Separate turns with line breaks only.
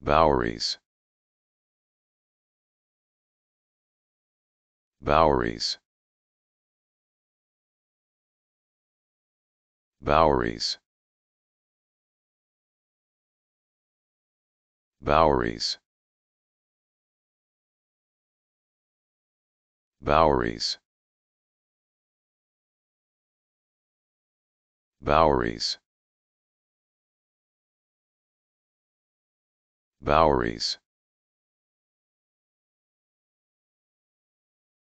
Boweries. Boweries. Boweries. Boweries. Boweries. Boweries. Boweries